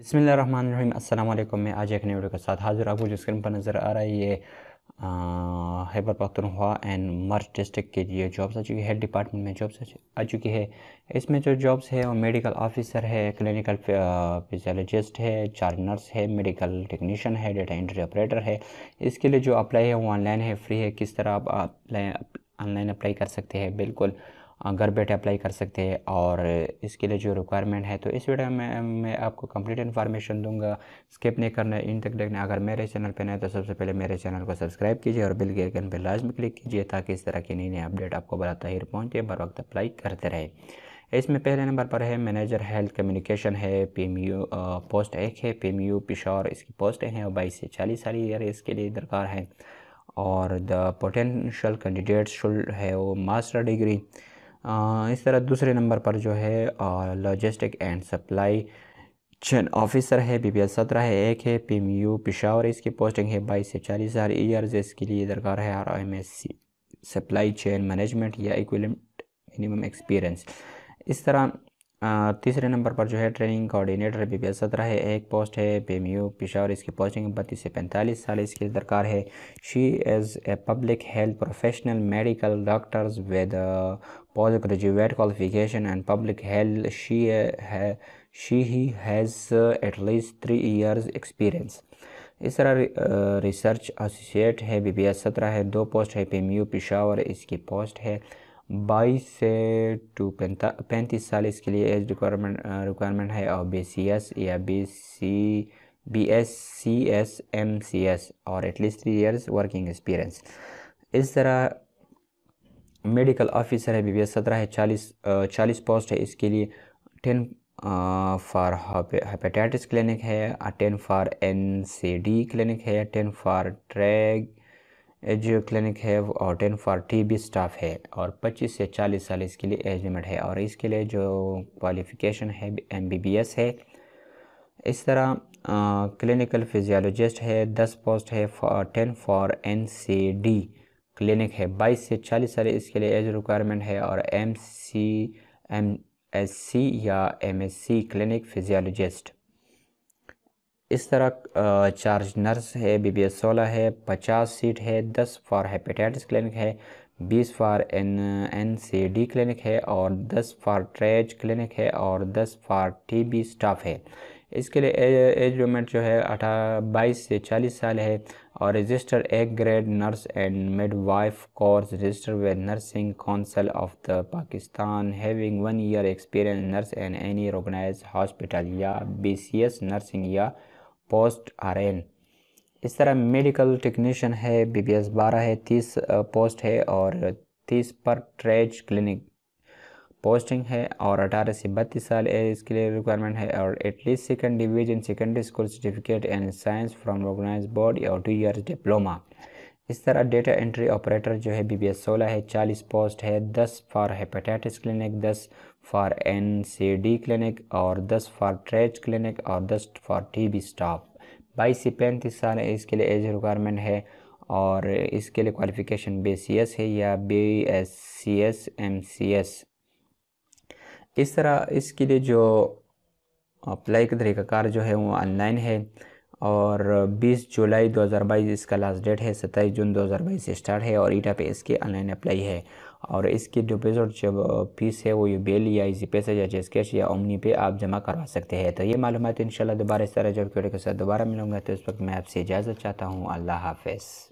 अस्सलाम वालेकुम मैं आज एक नए वीडियो के साथ हाजिर आपको जो स्क्रीन पर नज़र आ रहा है ये हैबर पखतनख्वा एंड मर्च डिस्ट्रिक्ट के लिए जॉब्स आ चुकी है हेल्थ डिपार्टमेंट में जॉब्स आ चुकी है इसमें जो जॉब्स है वो मेडिकल ऑफिसर है क्लिनिकल फिजियोलॉजिस्ट है चार नर्स है मेडिकल टेक्नीशियन है डेटा एंट्री ऑपरेटर है इसके लिए जो अप्लाई है वो ऑनलाइन है फ्री है किस तरह आप ऑनलाइन अप्लाई कर सकते हैं बिल्कुल घर बैठे अप्लाई कर सकते हैं और इसके लिए जो रिक्वायरमेंट है तो इस वीडियो में मैं आपको कंप्लीट इन्फॉर्मेशन दूंगा स्किप नहीं करना इन तक देखना अगर मेरे चैनल पर नहीं तो सबसे पहले मेरे चैनल को सब्सक्राइब कीजिए और बिल के आइकन पर लाजमी क्लिक कीजिए ताकि इस तरह की नई नई अपडेट आपको तहिर पहुँचे बर वक्त अप्लाई करते रहे इसमें पहले नंबर पर है मैनेजर हेल्थ कम्युनिकेशन है पीएमयू पोस्ट एक है पीएमयू पिशौर इसकी पोस्टें हैं और बाईस से चालीस साल ईयर इसके लिए दरकार है और द पोटेंशियल कैंडिडेट्स शुल है वो मास्टर डिग्री इस तरह दूसरे नंबर पर जो है logistic and supply chain officer है बी पी सत्रह है एक है पी एम यू पिशावर इसकी पोस्टिंग है बाईस से चालीस हज़ार ईयर्स इसके लिए दरकार है R M S C supply chain management या इक्विलेंट मिनिमम एक्सपीरियंस इस तरह तीसरे नंबर पर जो है ट्रेनिंग कोऑर्डिनेटर बी पी सत्रह है एक पोस्ट है पी एम यू पिशावर इसकी पोस्टिंग बत्तीस से पैंतालीस साल इसकी दरकार है she is a public health professional medical doctors with post graduate qualification and public health she है she he has at least three years experience इस तरह रिसर्च एसोसिएट है बी पी सत्रह है दो पोस्ट है पी एम यू पिशावर इसकी post है बाईस से टू पैंतीस साल इसके लिए एज रिक्वायरमेंट रिक्वायरमेंट है और बी सी एस या B C B S C S M C S और at least three years working experience इस तरह मेडिकल ऑफिसर है बी बी एस सत्रह है चालीस चालीस पोस्ट है इसके लिए टेन फॉर हेपेटाइटिस क्लिनिक है ten for N C D clinic है टेन फॉर ट्रैग एजियो क्लिनिक है और ten for T B staff है और 25 से 40 साल इसके लिए एज लिमिट है और इसके लिए जो क्वालिफ़िकेशन है एम बी बी एस है इस तरह क्लिनिकल फिजियोलॉजिस्ट है दस पोस्ट है ten for N C D clinic है बाईस से चालीस साल इसके लिए एज रिक्वायरमेंट है और M C M S C या M S C clinic physiologist इस तरह चार्ज नर्स है बी बी एस सोलह है पचास सीट है दस फॉर हेपेटाइटिस क्लिनिक है बीस for N N C D clinic है और दस फॉर ट्रेज क्लिनिक है और दस फॉर टी बी स्टाफ है इसके लिए एज लिमिट जो है अठारह बाईस से चालीस साल है और रजिस्टर एक grade nurse and midwife course register with nursing council of the Pakistan having one year experience nurse and any organize hospital या बी सी एस नर्सिंग या पोस्ट आर एन इस तरह मेडिकल टेक्नीशियन है B B S बारह है तीस post है और तीस पर ट्रेज क्लिनिक पोस्टिंग है और अठारह से बत्तीस साल एज इसके लिए रिक्वायरमेंट है और at least second division secondary school certificate and science from recognize board और टू ईयर्स डिप्लोमा इस तरह डेटा एंट्री ऑपरेटर जो है बी बी एस सोलह है चालीस पोस्ट है दस फॉर हेपेटाइटिस क्लिनिक दस for N C D clinic और दस फॉर ट्रेच क्लिनिक और दस फॉर टी बी स्टाफ बाईस से पैंतीस साल इसके लिए एज रिक्वायरमेंट है और इसके लिए क्वालिफ़िकेशन बी सी एस है या B S C S M C S इस तरह इसके लिए जो अप्लाई का तरीक़ाकार जो है वो ऑनलाइन है और 20 जुलाई 2022 इसका लास्ट डेट है 27 जून 2022 से स्टार्ट है और ईटा पे इसकी ऑनलाइन अप्लाई है और इसकी डिपोज़िट जब फीस है वो यू बेल या इसी पैसे या जैस कैश या ओमनी पे आप जमा करवा सकते हैं तो ये मालूम है तो इन दोबारा इस तरह जब के साथ दोबारा मिलूंगा तो इस वक्त मैं आपसे इजाज़त चाहता हूँ अल्लाह हाफ